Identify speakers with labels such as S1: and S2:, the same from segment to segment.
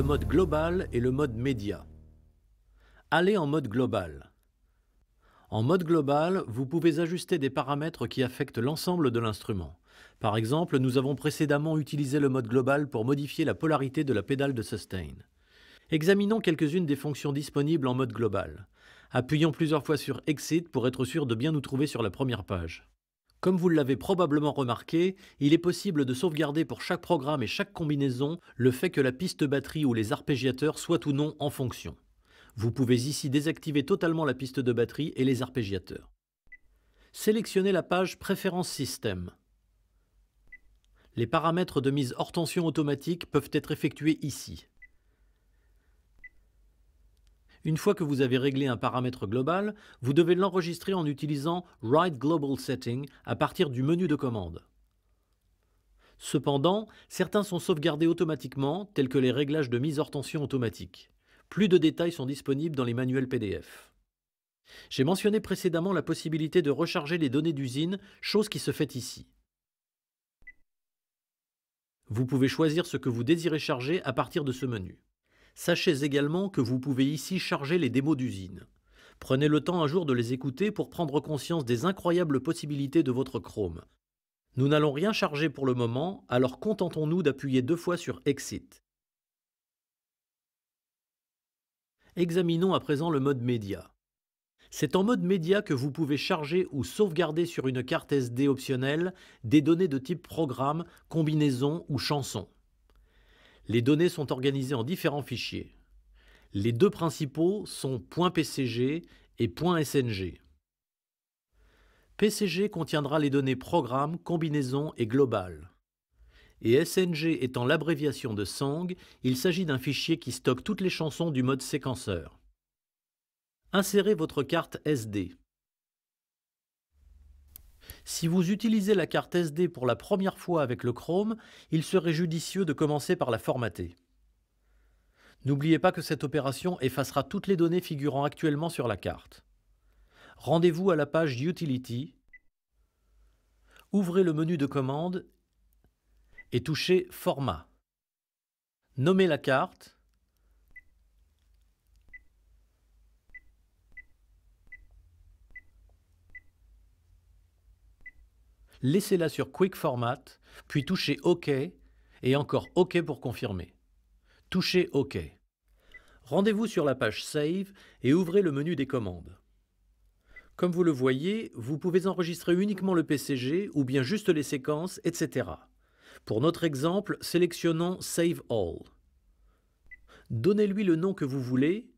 S1: le mode global et le mode média. Allez en mode global. En mode global, vous pouvez ajuster des paramètres qui affectent l'ensemble de l'instrument. Par exemple, nous avons précédemment utilisé le mode global pour modifier la polarité de la pédale de sustain. Examinons quelques-unes des fonctions disponibles en mode global. Appuyons plusieurs fois sur Exit pour être sûr de bien nous trouver sur la première page. Comme vous l'avez probablement remarqué, il est possible de sauvegarder pour chaque programme et chaque combinaison le fait que la piste batterie ou les arpégiateurs soient ou non en fonction. Vous pouvez ici désactiver totalement la piste de batterie et les arpégiateurs. Sélectionnez la page Préférences système. Les paramètres de mise hors tension automatique peuvent être effectués ici. Une fois que vous avez réglé un paramètre global, vous devez l'enregistrer en utilisant Write Global Setting à partir du menu de commande. Cependant, certains sont sauvegardés automatiquement, tels que les réglages de mise hors tension automatique. Plus de détails sont disponibles dans les manuels PDF. J'ai mentionné précédemment la possibilité de recharger les données d'usine, chose qui se fait ici. Vous pouvez choisir ce que vous désirez charger à partir de ce menu. Sachez également que vous pouvez ici charger les démos d'usine. Prenez le temps un jour de les écouter pour prendre conscience des incroyables possibilités de votre Chrome. Nous n'allons rien charger pour le moment, alors contentons-nous d'appuyer deux fois sur Exit. Examinons à présent le mode média. C'est en mode média que vous pouvez charger ou sauvegarder sur une carte SD optionnelle des données de type programme, combinaison ou chanson. Les données sont organisées en différents fichiers. Les deux principaux sont .pcg et .sng. PCG contiendra les données programme, combinaison et Global. Et SNG étant l'abréviation de SANG, il s'agit d'un fichier qui stocke toutes les chansons du mode séquenceur. Insérez votre carte SD. Si vous utilisez la carte SD pour la première fois avec le Chrome, il serait judicieux de commencer par la formater. N'oubliez pas que cette opération effacera toutes les données figurant actuellement sur la carte. Rendez-vous à la page Utility, ouvrez le menu de commande et touchez Format. Nommez la carte laissez-la sur Quick Format, puis touchez OK et encore OK pour confirmer. Touchez OK. Rendez-vous sur la page Save et ouvrez le menu des commandes. Comme vous le voyez, vous pouvez enregistrer uniquement le PCG ou bien juste les séquences, etc. Pour notre exemple, sélectionnons Save All. Donnez-lui le nom que vous voulez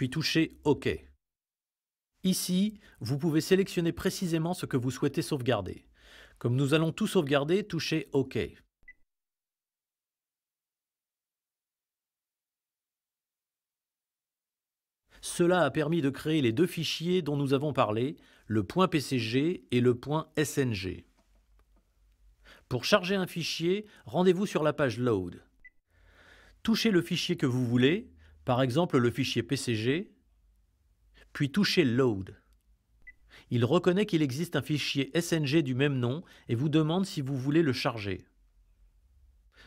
S1: puis touchez OK. Ici, vous pouvez sélectionner précisément ce que vous souhaitez sauvegarder. Comme nous allons tout sauvegarder, touchez OK. Cela a permis de créer les deux fichiers dont nous avons parlé, le .pcg et le .sng. Pour charger un fichier, rendez-vous sur la page Load. Touchez le fichier que vous voulez, par exemple le fichier PCG, puis toucher Load. Il reconnaît qu'il existe un fichier SNG du même nom et vous demande si vous voulez le charger.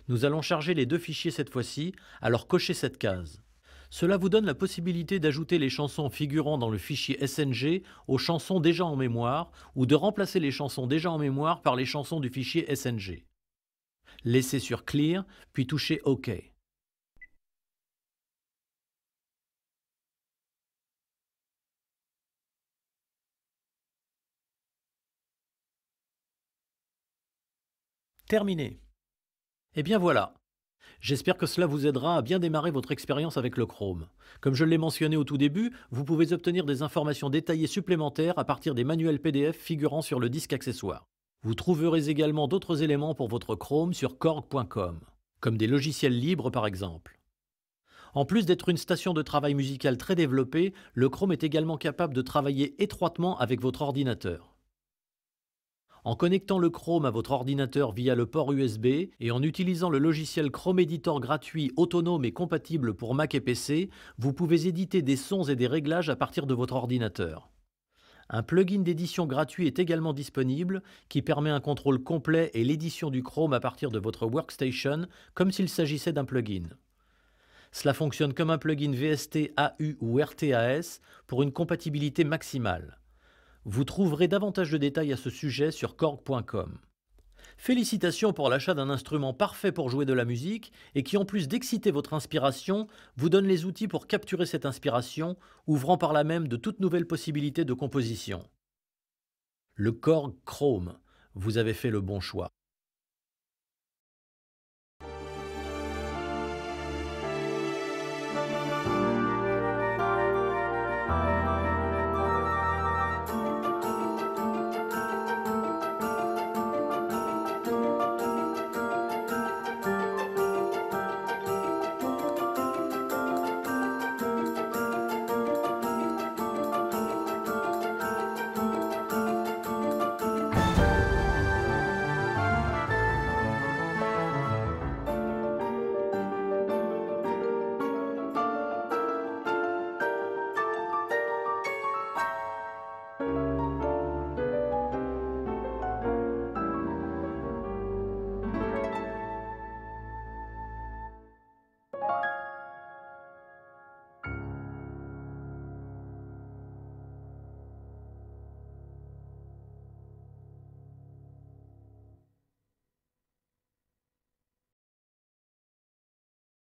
S1: Nous allons charger les deux fichiers cette fois-ci, alors cochez cette case. Cela vous donne la possibilité d'ajouter les chansons figurant dans le fichier SNG aux chansons déjà en mémoire ou de remplacer les chansons déjà en mémoire par les chansons du fichier SNG. Laissez sur Clear, puis touchez OK. terminé. Eh bien voilà. J'espère que cela vous aidera à bien démarrer votre expérience avec le Chrome. Comme je l'ai mentionné au tout début, vous pouvez obtenir des informations détaillées supplémentaires à partir des manuels PDF figurant sur le disque accessoire. Vous trouverez également d'autres éléments pour votre Chrome sur korg.com, comme des logiciels libres par exemple. En plus d'être une station de travail musical très développée, le Chrome est également capable de travailler étroitement avec votre ordinateur en connectant le Chrome à votre ordinateur via le port USB et en utilisant le logiciel Chrome Editor gratuit, autonome et compatible pour Mac et PC, vous pouvez éditer des sons et des réglages à partir de votre ordinateur. Un plugin d'édition gratuit est également disponible qui permet un contrôle complet et l'édition du Chrome à partir de votre workstation comme s'il s'agissait d'un plugin. Cela fonctionne comme un plugin VST, AU ou RTAS pour une compatibilité maximale. Vous trouverez davantage de détails à ce sujet sur korg.com. Félicitations pour l'achat d'un instrument parfait pour jouer de la musique et qui, en plus d'exciter votre inspiration, vous donne les outils pour capturer cette inspiration, ouvrant par là même de toutes nouvelles possibilités de composition. Le Korg Chrome, vous avez fait le bon choix.